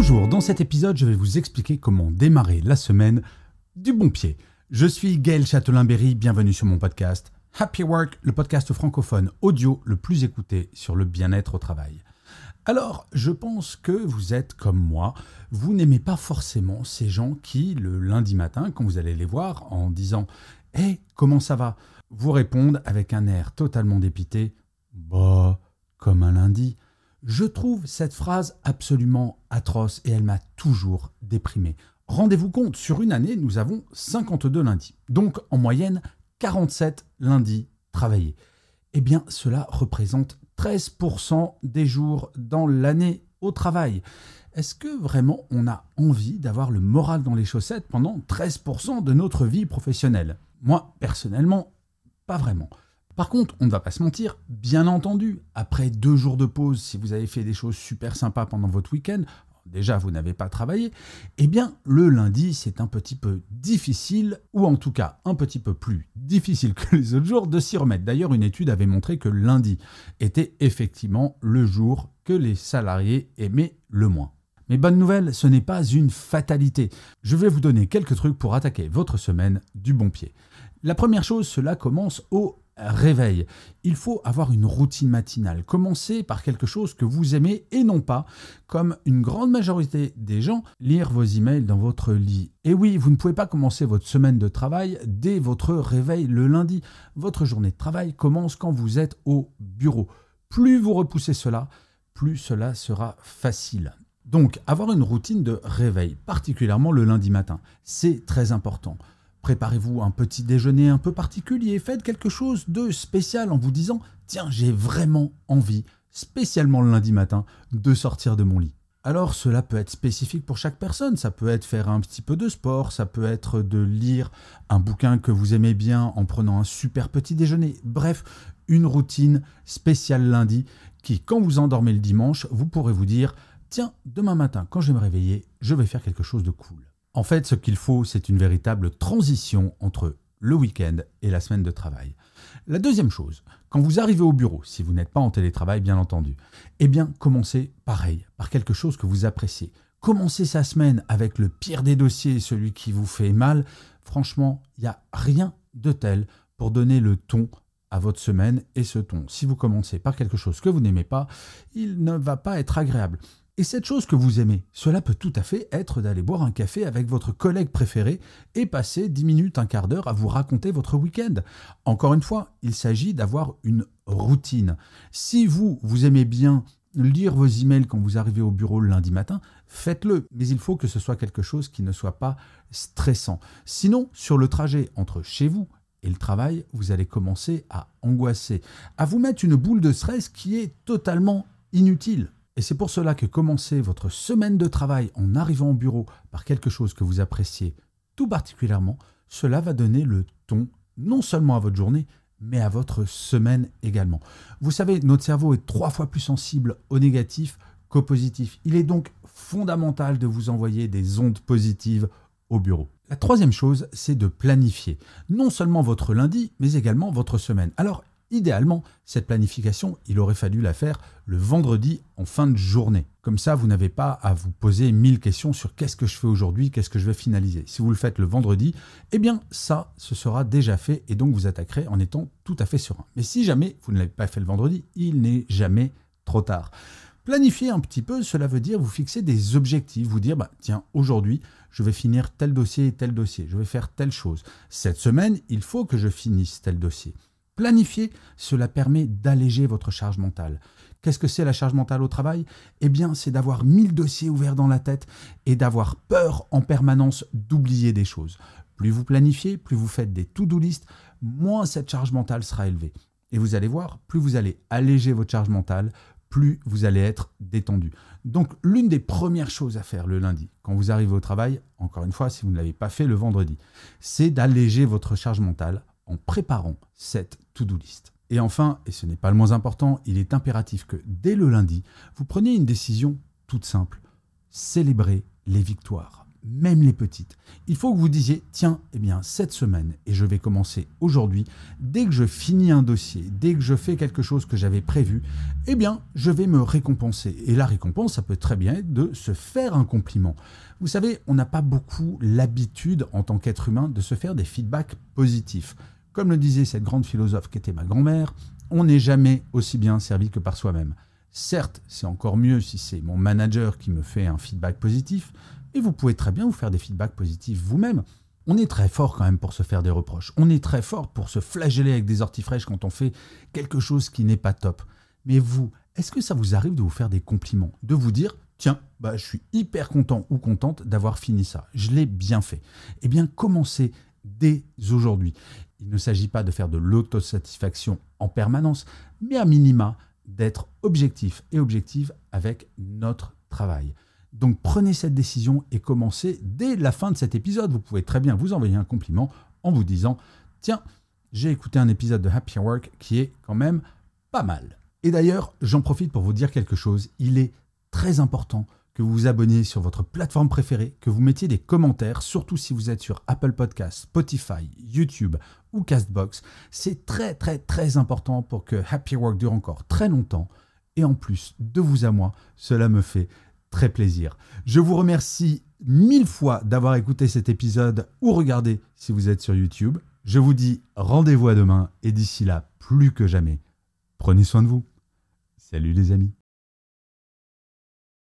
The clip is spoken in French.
Bonjour, dans cet épisode, je vais vous expliquer comment démarrer la semaine du bon pied. Je suis Gaël Châtelain-Berry, bienvenue sur mon podcast Happy Work, le podcast francophone audio le plus écouté sur le bien-être au travail. Alors, je pense que vous êtes comme moi, vous n'aimez pas forcément ces gens qui, le lundi matin, quand vous allez les voir en disant Hé, eh, comment ça va vous répondent avec un air totalement dépité Bah, comme un lundi. Je trouve cette phrase absolument atroce et elle m'a toujours déprimé. Rendez-vous compte, sur une année, nous avons 52 lundis, donc en moyenne 47 lundis travaillés. Eh bien, cela représente 13% des jours dans l'année au travail. Est-ce que vraiment on a envie d'avoir le moral dans les chaussettes pendant 13% de notre vie professionnelle Moi, personnellement, pas vraiment. Par contre, on ne va pas se mentir, bien entendu, après deux jours de pause, si vous avez fait des choses super sympas pendant votre week-end, déjà vous n'avez pas travaillé, eh bien le lundi c'est un petit peu difficile, ou en tout cas un petit peu plus difficile que les autres jours, de s'y remettre. D'ailleurs une étude avait montré que lundi était effectivement le jour que les salariés aimaient le moins. Mais bonne nouvelle, ce n'est pas une fatalité. Je vais vous donner quelques trucs pour attaquer votre semaine du bon pied. La première chose, cela commence au réveil. Il faut avoir une routine matinale. Commencez par quelque chose que vous aimez et non pas, comme une grande majorité des gens, lire vos emails dans votre lit. Et oui, vous ne pouvez pas commencer votre semaine de travail dès votre réveil le lundi. Votre journée de travail commence quand vous êtes au bureau. Plus vous repoussez cela, plus cela sera facile. Donc, avoir une routine de réveil, particulièrement le lundi matin, c'est très important. Préparez-vous un petit déjeuner un peu particulier, faites quelque chose de spécial en vous disant Tiens, j'ai vraiment envie, spécialement le lundi matin, de sortir de mon lit. Alors cela peut être spécifique pour chaque personne, ça peut être faire un petit peu de sport, ça peut être de lire un bouquin que vous aimez bien en prenant un super petit déjeuner, bref, une routine spéciale lundi qui, quand vous endormez le dimanche, vous pourrez vous dire, tiens, demain matin, quand je vais me réveiller, je vais faire quelque chose de cool. En fait, ce qu'il faut, c'est une véritable transition entre le week-end et la semaine de travail. La deuxième chose, quand vous arrivez au bureau, si vous n'êtes pas en télétravail bien entendu, eh bien commencez pareil, par quelque chose que vous appréciez. Commencez sa semaine avec le pire des dossiers, celui qui vous fait mal. Franchement, il n'y a rien de tel pour donner le ton à votre semaine et ce ton. Si vous commencez par quelque chose que vous n'aimez pas, il ne va pas être agréable. Et cette chose que vous aimez, cela peut tout à fait être d'aller boire un café avec votre collègue préféré et passer 10 minutes, un quart d'heure à vous raconter votre week-end. Encore une fois, il s'agit d'avoir une routine. Si vous, vous aimez bien lire vos emails quand vous arrivez au bureau le lundi matin, faites-le, mais il faut que ce soit quelque chose qui ne soit pas stressant. Sinon, sur le trajet entre chez vous et le travail, vous allez commencer à angoisser, à vous mettre une boule de stress qui est totalement inutile. Et c'est pour cela que commencer votre semaine de travail en arrivant au bureau par quelque chose que vous appréciez tout particulièrement, cela va donner le ton non seulement à votre journée, mais à votre semaine également. Vous savez, notre cerveau est trois fois plus sensible au négatif qu'au positif. Il est donc fondamental de vous envoyer des ondes positives au bureau. La troisième chose, c'est de planifier non seulement votre lundi, mais également votre semaine. Alors, Idéalement, cette planification, il aurait fallu la faire le vendredi en fin de journée. Comme ça, vous n'avez pas à vous poser mille questions sur qu'est-ce que je fais aujourd'hui, qu'est-ce que je vais finaliser. Si vous le faites le vendredi, eh bien ça, ce sera déjà fait et donc vous attaquerez en étant tout à fait serein. Mais si jamais vous ne l'avez pas fait le vendredi, il n'est jamais trop tard. Planifier un petit peu, cela veut dire vous fixer des objectifs, vous dire, bah, tiens, aujourd'hui, je vais finir tel dossier et tel dossier, je vais faire telle chose. Cette semaine, il faut que je finisse tel dossier planifier, cela permet d'alléger votre charge mentale. Qu'est-ce que c'est la charge mentale au travail Eh bien, c'est d'avoir mille dossiers ouverts dans la tête et d'avoir peur en permanence d'oublier des choses. Plus vous planifiez, plus vous faites des to-do listes, moins cette charge mentale sera élevée. Et vous allez voir, plus vous allez alléger votre charge mentale, plus vous allez être détendu. Donc l'une des premières choses à faire le lundi, quand vous arrivez au travail, encore une fois, si vous ne l'avez pas fait le vendredi, c'est d'alléger votre charge mentale en préparant cette to-do list. Et enfin, et ce n'est pas le moins important, il est impératif que dès le lundi, vous preniez une décision toute simple. Célébrez les victoires, même les petites. Il faut que vous disiez, tiens, eh bien, cette semaine, et je vais commencer aujourd'hui, dès que je finis un dossier, dès que je fais quelque chose que j'avais prévu, eh bien, je vais me récompenser. Et la récompense, ça peut très bien être de se faire un compliment. Vous savez, on n'a pas beaucoup l'habitude en tant qu'être humain de se faire des feedbacks positifs. Comme le disait cette grande philosophe qui était ma grand-mère, on n'est jamais aussi bien servi que par soi-même. Certes, c'est encore mieux si c'est mon manager qui me fait un feedback positif, et vous pouvez très bien vous faire des feedbacks positifs vous-même. On est très fort quand même pour se faire des reproches. On est très fort pour se flageller avec des orties fraîches quand on fait quelque chose qui n'est pas top. Mais vous, est-ce que ça vous arrive de vous faire des compliments De vous dire, tiens, bah, je suis hyper content ou contente d'avoir fini ça. Je l'ai bien fait. Eh bien, commencez dès aujourd'hui. Il ne s'agit pas de faire de l'autosatisfaction en permanence, mais à minima d'être objectif et objective avec notre travail. Donc prenez cette décision et commencez dès la fin de cet épisode. Vous pouvez très bien vous envoyer un compliment en vous disant Tiens, j'ai écouté un épisode de Happy Work qui est quand même pas mal. Et d'ailleurs, j'en profite pour vous dire quelque chose. Il est très important que vous vous abonniez sur votre plateforme préférée, que vous mettiez des commentaires, surtout si vous êtes sur Apple Podcasts, Spotify, YouTube ou Castbox. C'est très très très important pour que Happy Work dure encore très longtemps. Et en plus, de vous à moi, cela me fait très plaisir. Je vous remercie mille fois d'avoir écouté cet épisode ou regardé si vous êtes sur YouTube. Je vous dis rendez-vous à demain et d'ici là, plus que jamais, prenez soin de vous. Salut les amis.